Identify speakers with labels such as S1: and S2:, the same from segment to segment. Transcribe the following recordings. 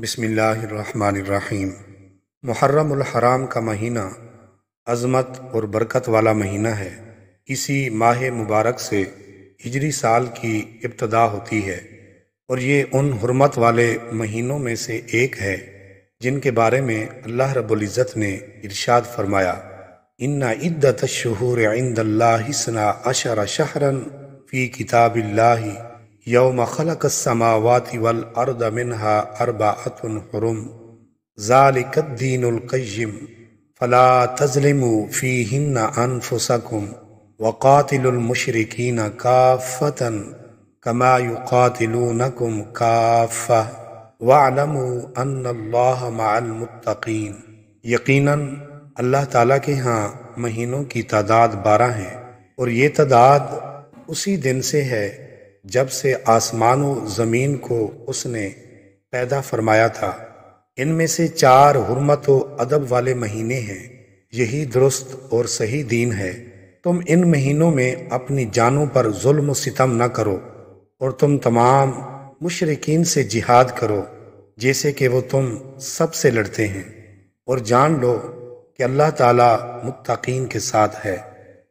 S1: बसमीम मुहर्रम हराम का महीना अज़मत और बरकत वाला महीना है इसी माह मुबारक से हिजरी साल की इब्तदा होती है और ये उन हरमत वाले महीनों में से एक है जिनके बारे में अल्लाह रब्ज़त ने इर्शाद फरमाया इन्ना इद्दत शहूर इंदल्लासना अशर शहरन फ़ी किताबिल्लाही यौम खलक समावत वल अर्द मिनहा अरबा अतुन हरुम ज़ालिकद्दीनकयम फ़ला तजलिम फ़ी हिन्न अनफुसकुम वक़ातिलमशरकिन काफ़तन कमा युक़ातिलूनकुम काफ़ वालमू अन्नल्लाहमतकीन यकीनन अल्लाह ताला के यहाँ महीनों की तादाद बारह है और ये तादाद उसी दिन से है जब से आसमानों ज़मीन को उसने पैदा फरमाया था इनमें से चार हरमत व अदब वाले महीने हैं यही दुरुस्त और सही दीन है तुम इन महीनों में अपनी जानों पर जुल्म सितम न करो और तुम तमाम मुशरकिन से जिहाद करो जैसे कि वो तुम सब से लड़ते हैं और जान लो कि अल्लाह ताला मुत्तकीन के साथ है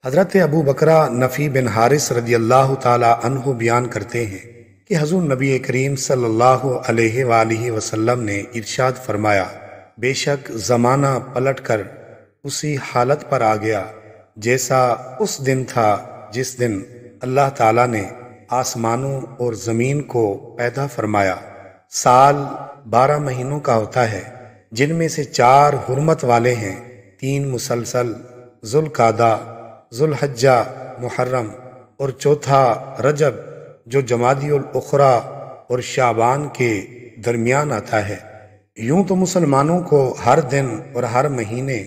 S1: हज़रत अबू बकरा नफ़ी बिन हारिस रदी अल्लाह तु बयान करते हैं कि हजूर नबी करीम सल्ला वसलम ने इर्शाद फरमाया बेशक ज़माना पलट कर उसी हालत पर आ गया जैसा उस दिन था जिस दिन अल्लाह ताला ने आसमानों और ज़मीन को पैदा फरमाया साल बारह महीनों का होता है जिनमें से चार हरमत वाले हैं तीन मुसलसल जुल्कादा जुल्हजा मुहर्रम और चौथा रजब जो जमादियुलखरा और शाबान के दरमियान आता है यूं तो मुसलमानों को हर दिन और हर महीने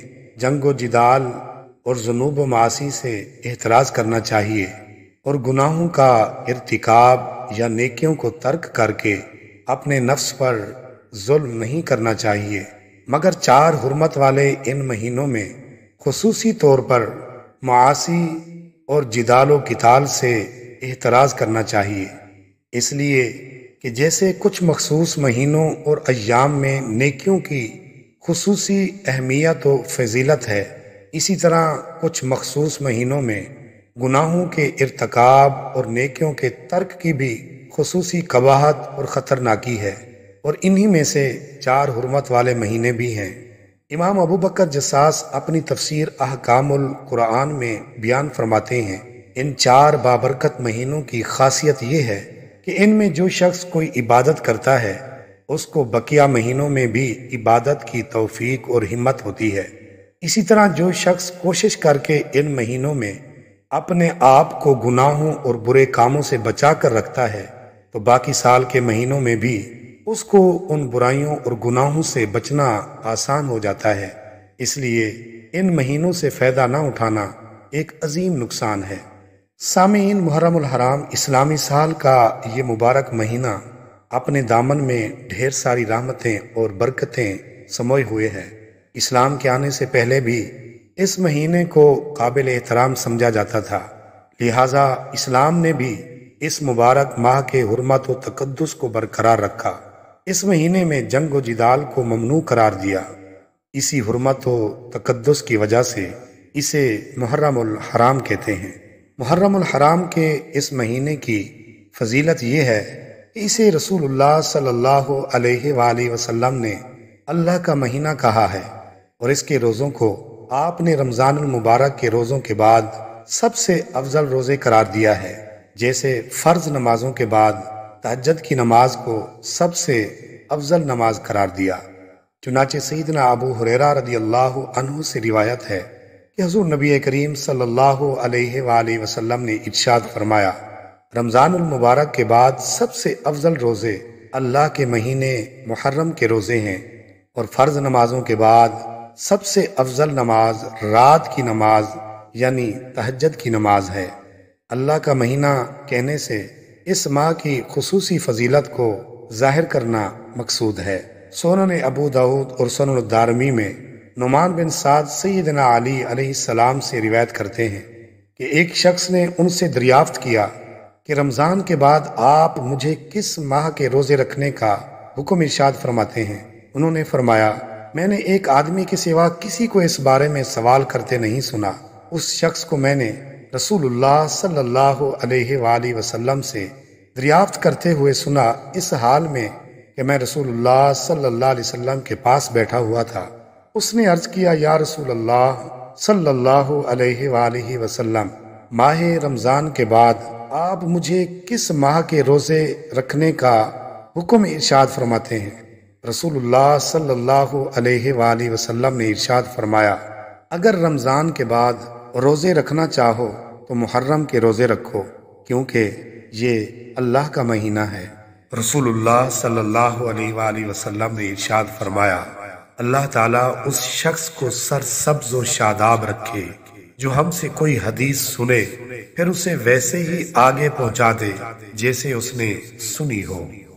S1: जंग व जिदाल और जनूब मासी से एहतराज़ करना चाहिए और गुनाहों का इरतिकाब या नेकियों को तर्क करके अपने नफ्स पर जुल्म नहीं करना चाहिए मगर चार हरमत वाले इन महीनों में खसूसी तौर पर मासी और जिदालो किताल से एतराज़ करना चाहिए इसलिए कि जैसे कुछ मखसूस महीनों और अयाम में नेकियों की खसूसी अहमियत व फजीलत है इसी तरह कुछ मखसूस महीनों में गुनाहों के इरतकाब और नेकियों के तर्क की भी खसूसी कबाहत और ख़तरनाकी है और इन्हीं में से चार हरमत वाले महीने भी हैं इमाम अबू बकर जसास अपनी तफसीर अहकामुल कुरान में बयान फरमाते हैं इन चार बाबरकत महीनों की खासियत यह है कि इनमें जो शख्स कोई इबादत करता है उसको बकिया महीनों में भी इबादत की तौफीक और हिम्मत होती है इसी तरह जो शख्स कोशिश करके इन महीनों में अपने आप को गुनाहों और बुरे कामों से बचा कर रखता है तो बाकी साल के महीनों में भी उसको उन बुराइयों और गुनाहों से बचना आसान हो जाता है इसलिए इन महीनों से फ़ायदा ना उठाना एक अजीम नुकसान है सामीन मुहरम हराम इस्लामी साल का ये मुबारक महीना अपने दामन में ढेर सारी रहमतें और बरकतें समोए हुए है इस्लाम के आने से पहले भी इस महीने को काबिल एहतराम समझा जाता था लिहाजा इस्लाम ने भी इस मुबारक माह के हरमत व तकदस को बरकरार रखा इस महीने में जंग व जिदाल को ममनू करार दिया इसी हरमत व तकदस की वजह से इसे मुहर्रमुल हराम कहते हैं मुहर्रमुल हराम के इस महीने की फजीलत यह है कि इसे रसूलुल्लाह सल्लल्लाहु अलैहि वसल्लम ने अल्लाह का महीना कहा है और इसके रोज़ों को आपने रमज़ान मुबारक के रोज़ों के बाद सबसे अफजल रोज़े करार दिया है जैसे फ़र्ज़ नमाज़ों के बाद तहजद की नमाज को सबसे अफजल नमाज करार दिया चुनाचे सईदना अबू हुरेरा रदी अल्लाह अनहु से रिवायत है कि हजूर नबी करीम सल्लल्लाहु अलैहि वसल्लम ने इर्शाद फरमाया रमज़ान मुबारक के बाद सबसे अफजल रोज़े अल्लाह के महीने मुहर्रम के रोज़े हैं और फ़र्ज नमाजों के बाद सबसे अफजल नमाज रात की नमाज यानी तहजद की नमाज है अल्लाह का महीना कहने से इस माह की खसूसी फजीलत को जाहिर करना मकसूद है सोनन अबू दाऊद और सोनन दारमी में नुमान बिन साद सैदना अली सलाम से रिवायत करते हैं कि एक शख्स ने उनसे दरियाफ्त किया कि रमज़ान के बाद आप मुझे किस माह के रोज़े रखने का हुक्म इर्शाद फरमाते हैं उन्होंने फरमाया मैंने एक आदमी के सिवा किसी को इस बारे में सवाल करते नहीं सुना उस शख्स को मैंने रसूल सल्ला वसलम से दरियाफ्त करते हुए सुना इस हाल में कि मैं रसूलुल्लाह सल्लल्लाहु अलैहि वसल्लम के पास बैठा हुआ था उसने अर्ज किया या रसूलुल्लाह सल्लल्लाहु अलैहि वसल्लम माह रमज़ान के बाद आप मुझे किस माह के रोज़े रखने का हुक्म इरशाद फरमाते हैं रसूलुल्लाह सल्लल्लाहु अलैहि वसल्लम ने इरशाद फरमाया अगर रमज़ान के बाद रोज़े रखना चाहो तो मुहर्रम के रोज़े रखो क्योंकि ये अल्लाह का महीना है रसूलुल्लाह सल्लल्लाहु अलैहि वसल्लम ने इरशाद फरमाया अल्लाह ताला उस शख्स को सर सब्ज और शादाब रखे जो हमसे कोई हदीस सुने फिर उसे वैसे ही आगे पहुंचा दे जैसे उसने सुनी हो